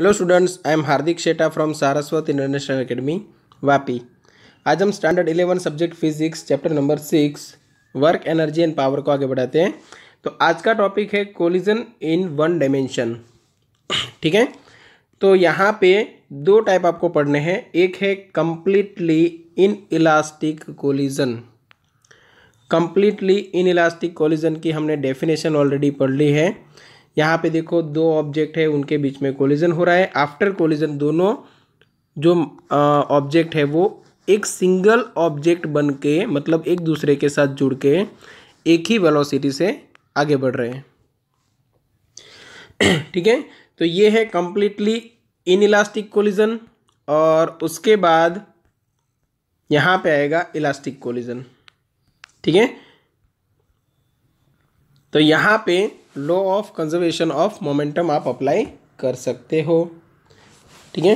Hello students I am Hardik Sheta from Saraswat International Academy Vapi आज हम standard eleven subject physics chapter number six work energy and power को आगे बढ़ाते हैं तो आज का टॉपिक है कोलिजन इन वन डायमेंशन ठीक है तो यहाँ पे दो टाइप आपको पढ़ने हैं एक है completely inelastic collision completely inelastic collision की हमने डेफिनेशन ऑलरेडी पढ़ ली है यहाँ पे देखो दो ऑब्जेक्ट है उनके बीच में कोलिजन हो रहा है आफ्टर कोलिजन दोनों जो ऑब्जेक्ट है वो एक सिंगल ऑब्जेक्ट बन के मतलब एक दूसरे के साथ जुड़ के एक ही वेलोसिटी से आगे बढ़ रहे हैं ठीक है तो ये है कंप्लीटली इलास्टिक कोलिजन और उसके बाद यहाँ पे आएगा इलास्टिक कोलिजन ठीक है तो यहाँ पे law of conservation of momentum आप अप्लाई कर सकते हो ठीक है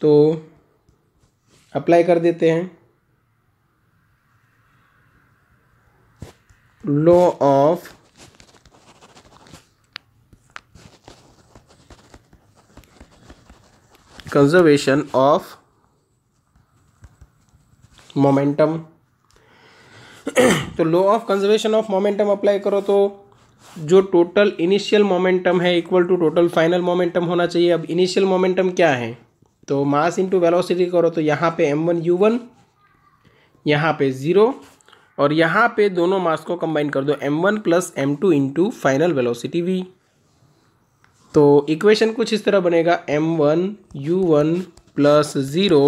तो अप्लाई कर देते हैं law of conservation of momentum तो law of conservation of momentum apply करो तो जो टोटल इनिशियल मोमेंटम है equal to total final momentum होना चाहिए अब इनिशियल मोमेंटम क्या है तो मास इंटू वेलोसिटी करो तो यहाँ पे एम वन यू वन यहाँ पे ज़ीरो और यहाँ पे दोनों मास को कंबाइन कर दो M one plus M two into final velocity V तो इक्वेशन कुछ इस तरह बनेगा M one you one plus zero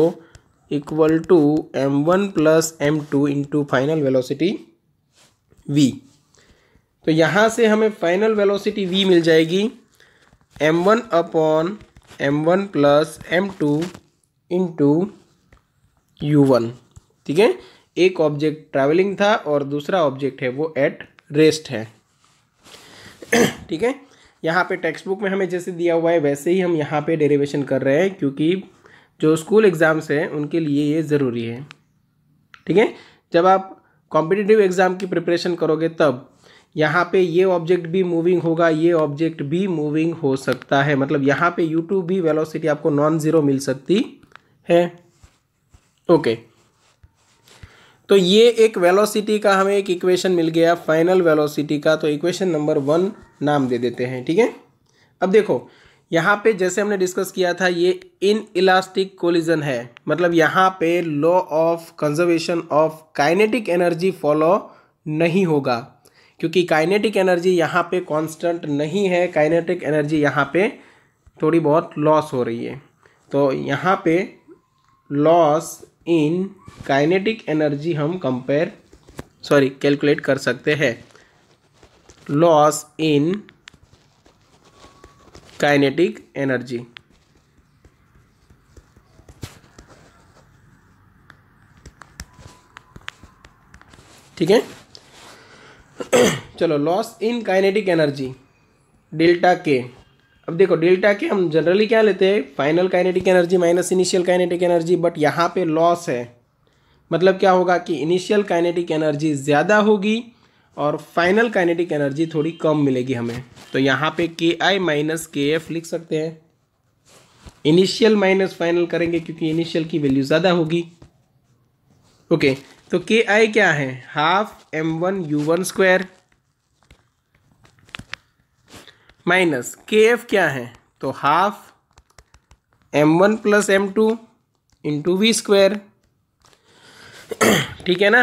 equal to M one plus M two into final velocity V तो यहाँ से हमें फाइनल वेलोसिटी वी मिल जाएगी M one upon M one plus M two into you one ठीक है एक object travelling था और दूसरा ऑब्जेक्ट है वो एट रेस्ट है ठीक है यहाँ पे टेक्स्ट बुक में हमें जैसे दिया हुआ है वैसे ही हम यहाँ पे डेरिवेशन कर रहे हैं क्योंकि जो स्कूल एग्ज़ाम्स हैं उनके लिए ये ज़रूरी है ठीक है जब आप कॉम्पिटिटिव एग्ज़ाम की प्रिपरेशन करोगे तब यहाँ पे ये ऑब्जेक्ट भी मूविंग होगा ये ऑब्जेक्ट भी मूविंग हो सकता है मतलब यहाँ पे यू टू भी वेलोसिटी आपको नॉन ज़ीरो मिल सकती है ओके तो ये एक वेलोसिटी का हमें एक इक्वेशन मिल गया फाइनल वेलोसिटी का तो इक्वेशन नंबर वन नाम दे देते हैं ठीक है अब देखो यहाँ पे जैसे हमने डिस्कस किया था ये इन इलास्टिक कोलिजन है मतलब यहाँ पे law of conservation of kinetic energy follow नहीं होगा क्योंकि काइनेटिक एनर्जी यहाँ पे कांस्टेंट नहीं है काइनेटिक एनर्जी यहाँ पे थोड़ी बहुत लॉस हो रही है तो यहाँ पे लॉस इन काइनेटिक एनर्जी हम कंपेयर सॉरी कैलकुलेट कर सकते हैं लॉस इन काइनेटिक एनर्जी ठीक है चलो loss in kinetic energy delta के अब देखो डेल्टा के हम जनरली क्या लेते हैं final kinetic energy minus initial kinetic energy but यहाँ पे लॉस है मतलब क्या होगा कि इनिशियल काइनेटिक एनर्जी ज़्यादा होगी और फाइनल काइनेटिक एनर्जी थोड़ी कम मिलेगी हमें तो यहाँ पे के आई माइनस के एफ लिख सकते हैं इनिशियल माइनस फाइनल करेंगे क्योंकि इनिशियल की वैल्यू ज़्यादा होगी ओके तो के आई क्या है half M one you one square minus K F क्या है तो half M one plus M two into V square ठीक है ना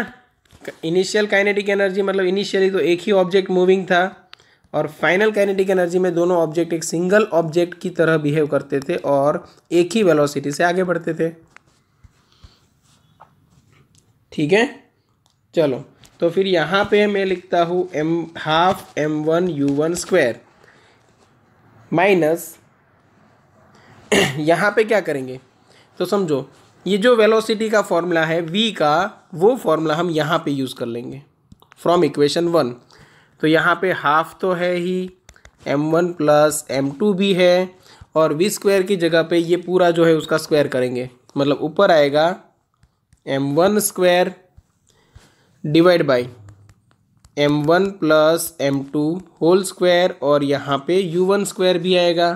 इनिशियल काइनेटिक एनर्जी मतलब इनिशियली तो एक ही ऑब्जेक्ट मूविंग था और फाइनल काइनेटिक एनर्जी में दोनों ऑब्जेक्ट एक सिंगल ऑब्जेक्ट की तरह बिहेव करते थे और एक ही वेलोसिटी से आगे बढ़ते थे ठीक है चलो तो फिर यहाँ पे मैं लिखता हूँ M half M one you one square minus यहाँ पे क्या करेंगे तो समझो ये जो वेलोसिटी का फॉर्मूला है वी का वो फॉर्मूला हम यहाँ पे यूज़ कर लेंगे फ्रॉम इक्वेशन वन तो यहाँ पे हाफ तो है ही M one plus M two भी है और वी स्क्वायर की जगह पे ये पूरा जो है उसका स्क्वायर करेंगे मतलब ऊपर आएगा M one square divide by M one plus M two whole square और यहाँ पे यू वन स्क्वायर भी आएगा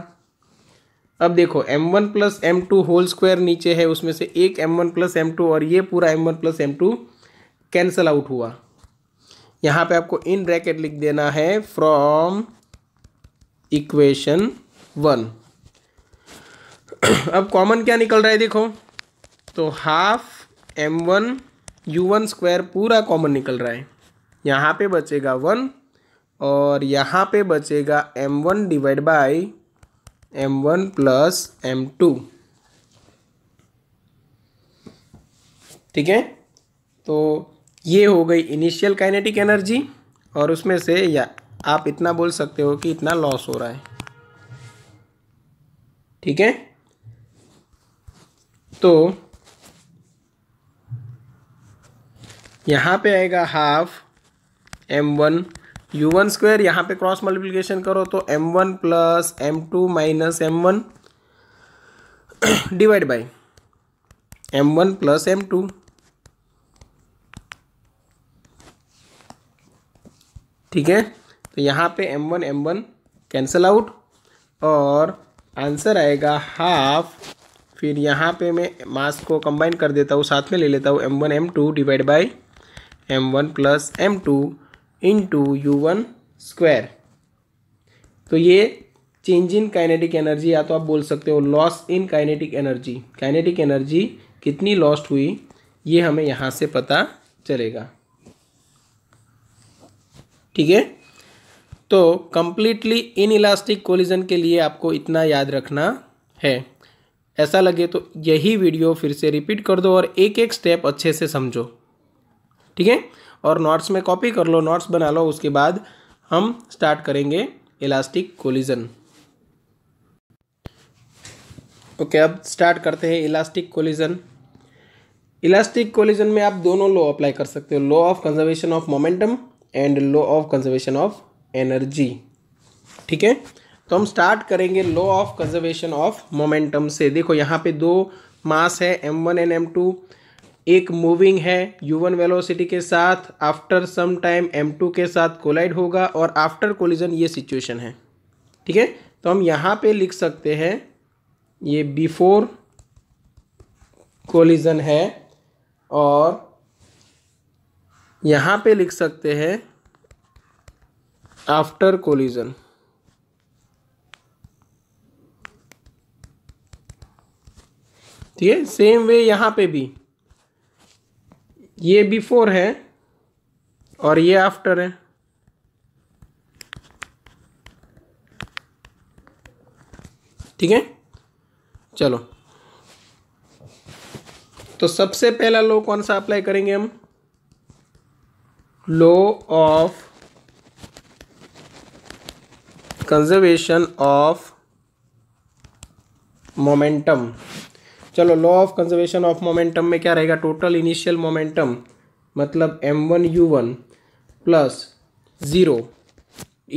अब देखो M one plus M two whole square नीचे है उसमें से एक M one plus M two और ये पूरा M one plus M two cancel out हुआ यहाँ पे आपको इन ब्रैकेट लिख देना है फ्रॉम इक्वेशन वन अब कॉमन क्या निकल रहा है देखो तो half M one you one square पूरा कॉमन निकल रहा है यहाँ पे बचेगा वन और यहाँ पे बचेगा M one divide by M one plus M two ठीक है तो ये हो गई इनिशियल काइनेटिक एनर्जी और उसमें से या आप इतना बोल सकते हो कि इतना लॉस हो रहा है ठीक है तो यहाँ पे आएगा half M one you one square यहाँ पे क्रॉस मल्टीप्लीकेशन करो तो M one plus M two minus M one divide by M one plus M two ठीक है तो यहाँ पे M one M one cancel out और आंसर आएगा हाफ फिर यहाँ पे मैं मास को कंबाइन कर देता हूँ साथ में ले लेता हूँ M one M two divide by M one plus M two into you one square तो ये चेंज इन काइनेटिक एनर्जी या तो आप बोल सकते हो loss in kinetic energy kinetic energy कितनी लॉस्ट हुई ये हमें यहाँ से पता चलेगा ठीक है तो कंप्लीटली इन इलास्टिक कोलिजन के लिए आपको इतना याद रखना है ऐसा लगे तो यही वीडियो फिर से रिपीट कर दो और एक एक स्टेप अच्छे से समझो ठीक है और नॉट्स में कॉपी कर लो नोट्स बना लो उसके बाद हम स्टार्ट करेंगे इलास्टिक कोलिजन ओके अब स्टार्ट करते हैं इलास्टिक कोलिजन इलास्टिक कोलिजन में आप दोनों लॉ अप्लाई कर सकते हो law of conservation of momentum and law of conservation of energy ठीक है तो हम स्टार्ट करेंगे law of conservation of momentum से देखो यहाँ पे दो मास है M one and M two एक मूविंग है u1 वेलोसिटी के साथ आफ्टर सम टाइम m2 के साथ कोलाइड होगा और आफ्टर कोलिजन ये सिचुएशन है ठीक है तो हम यहाँ पे लिख सकते हैं ये बिफोर कोलिजन है और यहाँ पे लिख सकते हैं आफ्टर कोलिजन ठीक है सेम वे यहाँ पे भी ये बिफोर है और ये आफ्टर है ठीक है चलो तो सबसे पहला लो कौन सा अप्लाई करेंगे हम law of conservation of momentum चलो law of conservation of momentum में क्या रहेगा टोटल इनिशियल मोमेंटम मतलब M one you one plus zero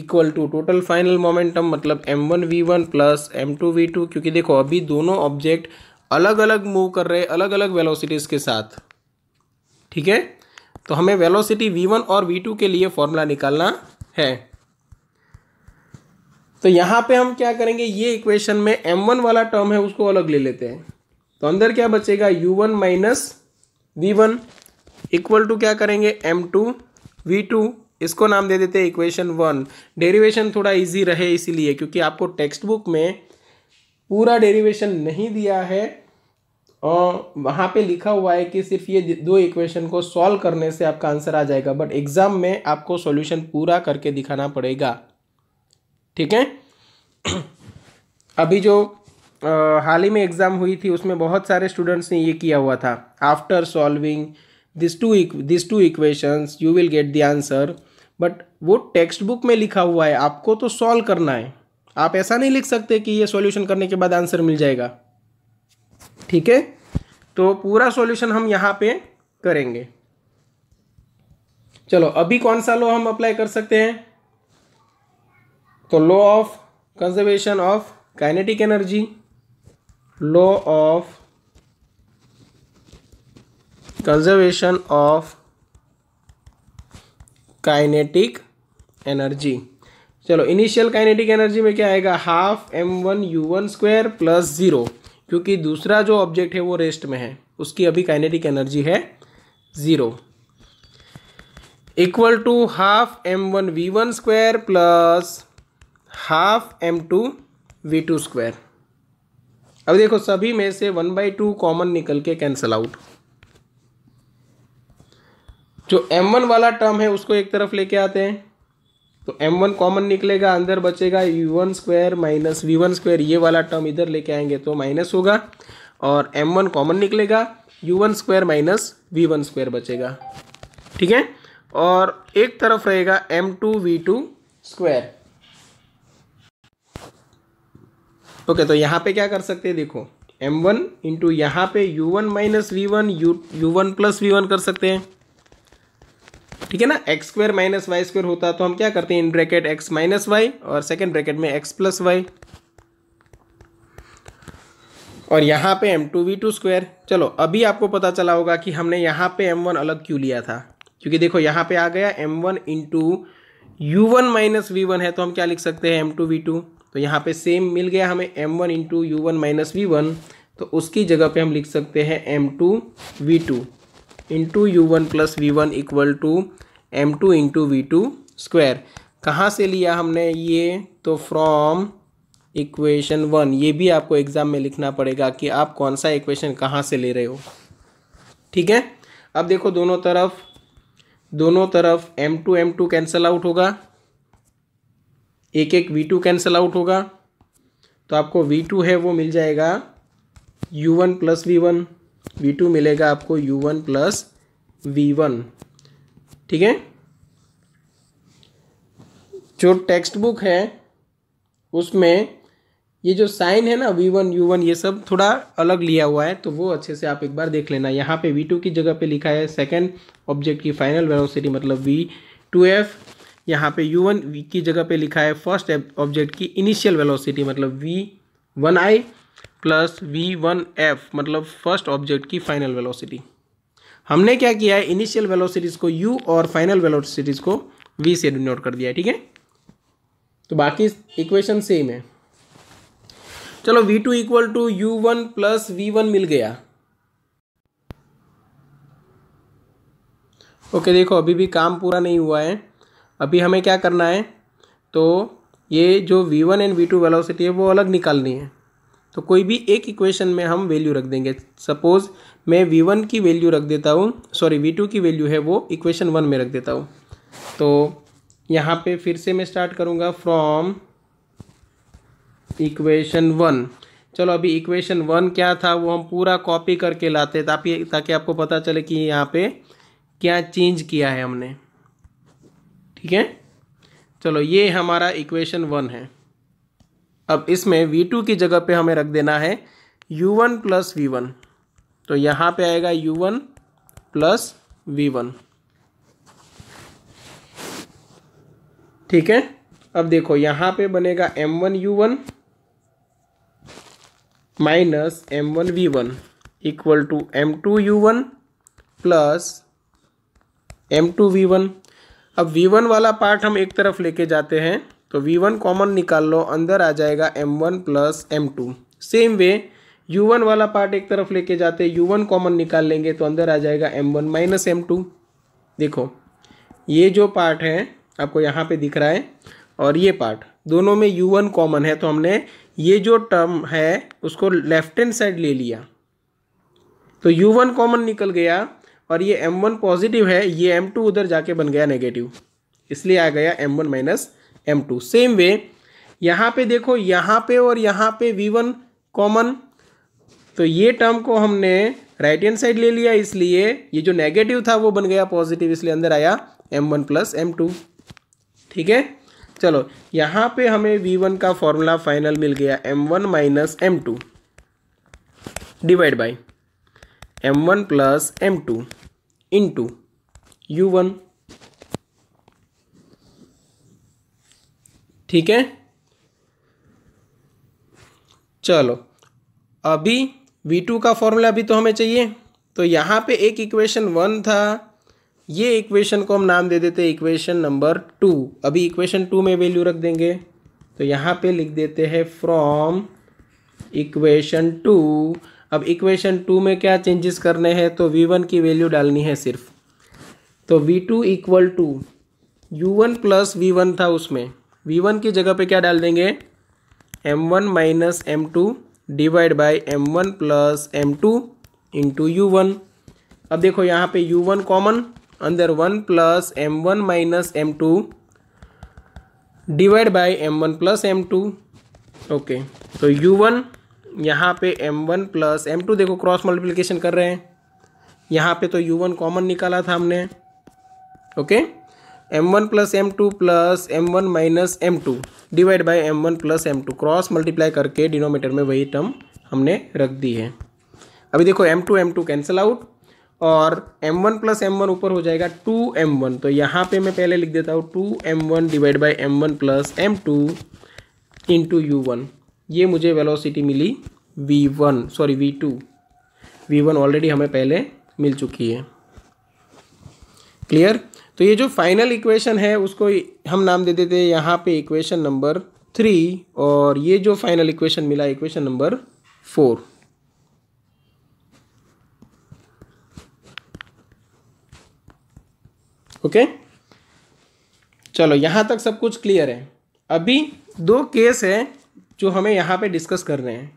equal to total final momentum मतलब M one we one plus M two we two क्योंकि देखो अभी दोनों ऑब्जेक्ट अलग अलग मूव कर रहे हैं अलग अलग वेलोसिटीज़ के साथ ठीक है तो हमें वेलोसिटी वी वन और वी टू के लिए फॉर्मूला निकालना है तो यहाँ पे हम क्या करेंगे ये इक्वेशन में एम वन वाला टर्म है उसको अलग ले लेते हैं तो अंदर क्या बचेगा u1 one minus v one equal to क्या करेंगे m2 v2 इसको नाम दे देते हैं इक्वेशन वन डेरिवेशन थोड़ा इजी रहे इसीलिए क्योंकि आपको टेक्स्ट बुक में पूरा डेरिवेशन नहीं दिया है और वहाँ पे लिखा हुआ है कि सिर्फ ये दो इक्वेशन को सॉल्व करने से आपका आंसर आ जाएगा बट एग्ज़ाम में आपको सॉल्यूशन पूरा करके दिखाना पड़ेगा ठीक है अभी जो हाल ही में एग्ज़ाम हुई थी उसमें बहुत सारे स्टूडेंट्स ने ये किया हुआ था after solving this two this two equations you will get the answer but वो टेक्स्ट बुक में लिखा हुआ है आपको तो सॉल्व करना है आप ऐसा नहीं लिख सकते कि ये सॉल्यूशन करने के बाद आंसर मिल जाएगा ठीक है तो पूरा सॉल्यूशन हम यहाँ पे करेंगे चलो अभी कौन सा लॉ हम अप्लाई कर सकते हैं तो law of conservation of kinetic energy law of conservation of kinetic energy चलो इनिशियल काइनेटिक एनर्जी में क्या आएगा half M one you one square plus zero क्योंकि दूसरा जो ऑब्जेक्ट है वो रेस्ट में है उसकी अभी काइनेटिक एनर्जी है zero equal to half M one we one square plus half m two we two square अब देखो सभी में से वन बाई टू कॉमन निकल के कैंसल आउट जो एम वन वाला टर्म है उसको एक तरफ लेके आते हैं तो एम वन कॉमन निकलेगा अंदर बचेगा u one square minus v one square ये वाला टर्म इधर लेके आएंगे तो माइनस होगा और एम वन कॉमन निकलेगा u one square minus v one square बचेगा ठीक है और एक तरफ रहेगा m two we two square okay तो यहाँ पे क्या कर सकते हैं देखो m1 वन इंटू यहाँ पे u1 one minus v one u u one plus v one कर सकते हैं ठीक है ना x square minus y square होता तो हम क्या करते हैं in bracket x minus y और सेकेंड ब्रैकेट में x प्लस वाई और यहाँ पे m two we two square चलो अभी आपको पता चला होगा कि हमने यहाँ पे एम वन अलग क्यों लिया था क्योंकि देखो यहाँ पे आ गया m one into you one minus v one है तो हम क्या लिख सकते हैं एम टू वी टू तो यहाँ पे सेम मिल गया हमें m one into you one minus v one तो उसकी जगह पे हम लिख सकते हैं m two we two into you one plus v one equal to m two into v two square कहाँ से लिया हमने ये तो फ्रॉम इक्वेशन वन ये भी आपको एग्ज़ाम में लिखना पड़ेगा कि आप कौन सा इक्वेशन कहाँ से ले रहे हो ठीक है अब देखो दोनों तरफ दोनों तरफ m two m two cancel out होगा एक एक वी टू कैंसल आउट होगा तो आपको वी टू है वो मिल जाएगा u one plus v one v two मिलेगा आपको u one plus v one ठीक है जो टेक्स्ट बुक है उसमें ये जो साइन है ना वी वन यू वन ये सब थोड़ा अलग लिया हुआ है तो वो अच्छे से आप एक बार देख लेना यहाँ पे वी टू की जगह पे लिखा है सेकंड ऑब्जेक्ट की फाइनल वेलोसिटी मतलब वी टू एफ यहाँ पे u1 v की जगह पे लिखा है फर्स्ट ऑब्जेक्ट की इनिशियल वेलोसिटी मतलब v1i one i plus v one f मतलब फर्स्ट ऑब्जेक्ट की फाइनल वेलोसिटी हमने क्या किया है इनिशियल वेलोसिटीज़ को u और फाइनल वेलोसिटीज़ को v से डिनोट कर दिया है ठीक है तो बाकी इक्वेशन सेम है चलो v2 two equal to you one plus v one मिल गया ओके देखो अभी भी काम पूरा नहीं हुआ है अभी हमें क्या करना है तो ये जो v one and v two velocity है वो अलग निकालनी है तो कोई भी एक इक्वेशन में हम वैल्यू रख देंगे सपोज़ मैं वी वन की वैल्यू रख देता हूँ सॉरी वी टू की वैल्यू है वो इक्वेशन वन में रख देता हूँ तो यहाँ पे फिर से मैं स्टार्ट करूँगा फ्रॉम इक्वेशन वन चलो अभी इक्वेशन वन क्या था वो हम पूरा कॉपी करके लाते ताकि ताकि आपको पता चले कि यहाँ पे क्या चेंज किया है हमने ठीक है चलो ये हमारा इक्वेशन वन है अब इसमें वी टू की जगह पे हमें रख देना है u one plus v one तो यहाँ पे आएगा u one plus v one ठीक है अब देखो यहाँ पे बनेगा M one you one minus M one we one equal to m two you one plus M two v one अब v1 वाला पार्ट हम एक तरफ लेके जाते हैं तो v1 कॉमन निकाल लो अंदर आ जाएगा m1 one plus m same way u1 वाला पार्ट एक तरफ लेके जाते हैं u1 कॉमन निकाल लेंगे तो अंदर आ जाएगा m1 वन माइनस एम देखो ये जो पार्ट है आपको यहाँ पे दिख रहा है और ये पार्ट दोनों में u1 कॉमन है तो हमने ये जो टर्म है उसको लेफ्ट हैंड साइड ले लिया तो u1 कॉमन निकल गया और ये एम वन पॉजिटिव है ये एम टू उधर जाके बन गया नेगेटिव इसलिए आ गया m one minus m two same way यहाँ पे देखो यहाँ पे और यहाँ पे वी वन कॉमन तो ये टर्म को हमने राइट हैंड साइड ले लिया इसलिए ये जो नेगेटिव था वो बन गया पॉजिटिव इसलिए अंदर आया m one plus M two ठीक है चलो यहाँ पे हमें वी वन का फॉर्मूला फाइनल मिल गया m one minus m two divide by M one plus M two into you one ठीक है चलो अभी वी टू का फॉर्मूला अभी तो हमें चाहिए तो यहाँ पे एक इक्वेशन वन था ये इक्वेशन को हम नाम दे देते इक्वेशन नंबर टू अभी इक्वेशन टू में वैल्यू रख देंगे तो यहाँ पे लिख देते हैं फ्रॉम इक्वेशन टू अब इक्वेशन टू में क्या चेंजेस करने हैं तो वी वन की वैल्यू डालनी है सिर्फ तो v two equal to you one plus v one था उसमें वी वन की जगह पे क्या डाल देंगे m one minus m two divide by M one plus M two into you one अब देखो यहाँ पे यू वन कॉमन अंदर one plus m one minus m two divide by M one plus M two okay तो u one यहाँ पे M one plus M two देखो cross multiplication कर रहे हैं यहाँ पे तो यू वन कॉमन निकाला था हमने okay m one plus M two plus m one minus m two divide by M one plus M two cross multiply करके डिनोमीटर में वही टर्म हमने रख दी है अभी देखो m two m two cancel out और m one plus m one ऊपर हो जाएगा टू एम वन तो यहाँ पे मैं पहले लिख देता हूँ two M one divide by M one plus M two into you one ये मुझे वेलोसिटी मिली v one sorry v two v one already हमें पहले मिल चुकी है क्लियर तो ये जो फाइनल इक्वेशन है उसको हम नाम दे देते हैं यहाँ पे इक्वेशन नंबर थ्री और ये जो फाइनल इक्वेशन मिला equation number four okay okay? चलो यहाँ तक सब कुछ क्लियर है अभी दो केस है जो हमें यहाँ पे डिस्कस कर रहे हैं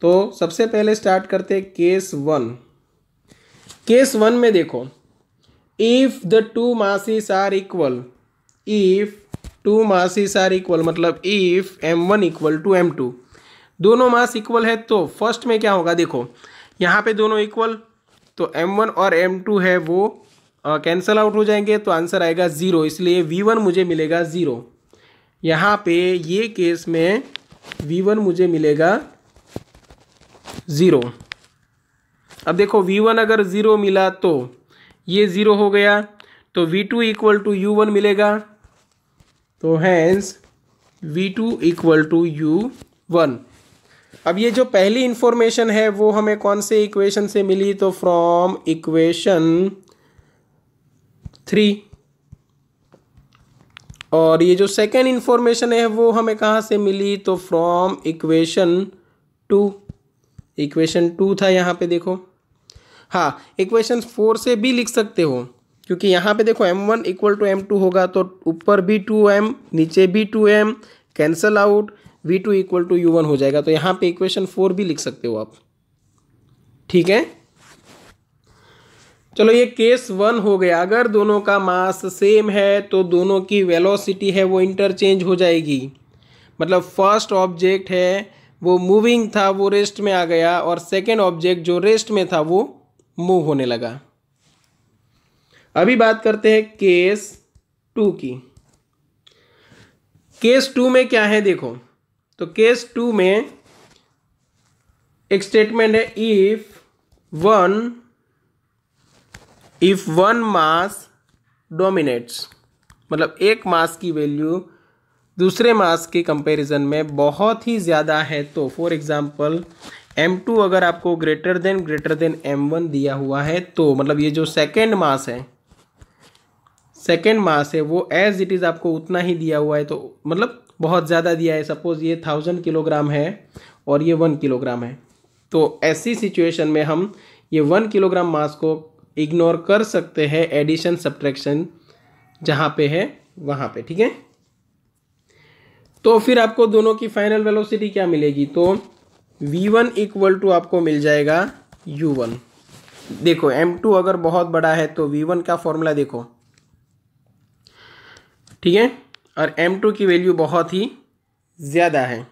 तो सबसे पहले स्टार्ट करते केस वन केस वन में देखो if the two masses are equal if two masses are equal मतलब if m one equal to m two दोनों मास इक्वल है तो फर्स्ट में क्या होगा देखो यहाँ पे दोनों इक्वल तो एम वन और एम टू है वो कैंसल आउट हो जाएंगे तो आंसर आएगा ज़ीरो इसलिए वी वन मुझे मिलेगा ज़ीरो यहाँ पे ये केस में वी वन मुझे मिलेगा ज़ीरो अब देखो वी वन अगर ज़ीरो मिला तो ये ज़ीरो हो गया तो v two equal to you one मिलेगा तो hence v two equal to you one अब ये जो पहली इन्फॉर्मेशन है वो हमें कौन से इक्वेशन से मिली तो फ्रॉम इक्वेशन थ्री और ये जो सेकेंड इन्फॉर्मेशन है वो हमें कहाँ से मिली तो from equation two equation two था यहाँ पे देखो हाँ इक्वेशन फोर से भी लिख सकते हो क्योंकि यहाँ पे देखो M one equal to m two होगा तो ऊपर भी टू एम नीचे भी two m cancel out v two equal to you one हो जाएगा तो यहाँ पे इक्वेशन फोर भी लिख सकते हो आप ठीक है चलो ये केस वन हो गया अगर दोनों का मास सेम है तो दोनों की वेलोसिटी है वो इंटरचेंज हो जाएगी मतलब फर्स्ट ऑब्जेक्ट है वो मूविंग था वो रेस्ट में आ गया और सेकेंड ऑब्जेक्ट जो रेस्ट में था वो मूव होने लगा अभी बात करते हैं केस टू की केस टू में क्या है देखो तो केस टू में एक स्टेटमेंट है if one if one mass dominates मतलब एक मास की वैल्यू दूसरे मास के कंपैरिजन में बहुत ही ज़्यादा है तो फॉर एग्जांपल टू अगर आपको greater than greater than m one दिया हुआ है तो मतलब ये जो सेकेंड मास है सेकेंड मास है वो एज इट इज़ आपको उतना ही दिया हुआ है तो मतलब बहुत ज़्यादा दिया है सपोज़ ये थाउजेंड किलोग्राम है और ये वन किलोग्राम है तो ऐसी सिचुएशन में हम ये वन किलोग्राम मास को इग्नोर कर सकते हैं एडिशन सब्ट्रैक्शन जहाँ पे है वहाँ पे ठीक है तो फिर आपको दोनों की फाइनल वेलोसिटी क्या मिलेगी तो v1 वन इक्वल टू आपको मिल जाएगा u1 देखो m2 अगर बहुत बड़ा है तो v1 का फॉर्मूला देखो ठीक है और m2 की वैल्यू बहुत ही ज़्यादा है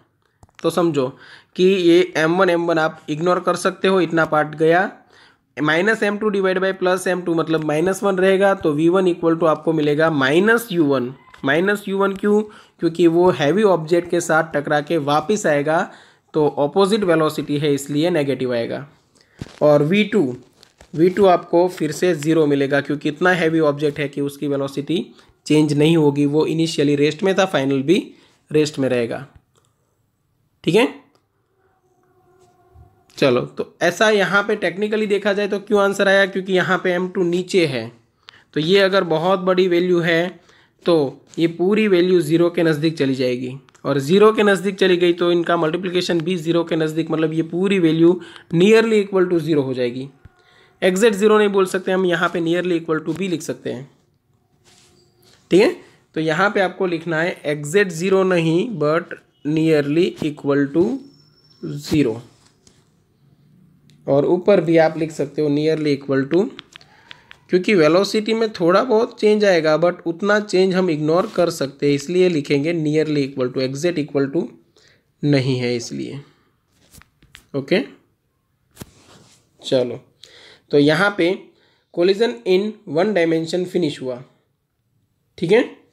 तो समझो कि ये m1 m1 आप इग्नोर कर सकते हो इतना पार्ट गया minus m two divide by plus M two मतलब माइनस वन रहेगा तो वी वन इक्वल टू आपको मिलेगा minus u one minus u one क्यों क्योंकि वो हैवी ऑब्जेक्ट के साथ टकरा के वापस आएगा तो ऑपोजिट वेलोसिटी है इसलिए नेगेटिव आएगा और वी टू वी टू आपको फिर से ज़ीरो मिलेगा क्योंकि इतना हैवी ऑब्जेक्ट है कि उसकी वेलोसिटी चेंज नहीं होगी वो इनिशियली रेस्ट में था फाइनल भी रेस्ट में रहेगा ठीक है चलो तो ऐसा यहाँ पे टेक्निकली देखा जाए तो क्यों आंसर आया क्योंकि यहाँ पे एम टू नीचे है तो ये अगर बहुत बड़ी वैल्यू है तो ये पूरी वैल्यू ज़ीरो के नज़दीक चली जाएगी और ज़ीरो के नज़दीक चली गई तो इनका मल्टीप्लिकेशन भी ज़ीरो के नज़दीक मतलब ये पूरी value nearly equal to zero हो जाएगी एग्जैक्ट ज़ीरो नहीं बोल सकते हम यहाँ पर नियरली इक्वल टू भी लिख सकते हैं ठीक है तो यहाँ पर आपको लिखना है एग्जैक्ट ज़ीरो नहीं but nearly equal to zero और ऊपर भी आप लिख सकते हो नियरली इक्वल टू क्योंकि वेलोसिटी में थोड़ा बहुत चेंज आएगा बट उतना चेंज हम इग्नोर कर सकते हैं इसलिए लिखेंगे nearly equal to exact equal to नहीं है इसलिए ओके चलो तो यहाँ पे collision in one dimension finish हुआ ठीक है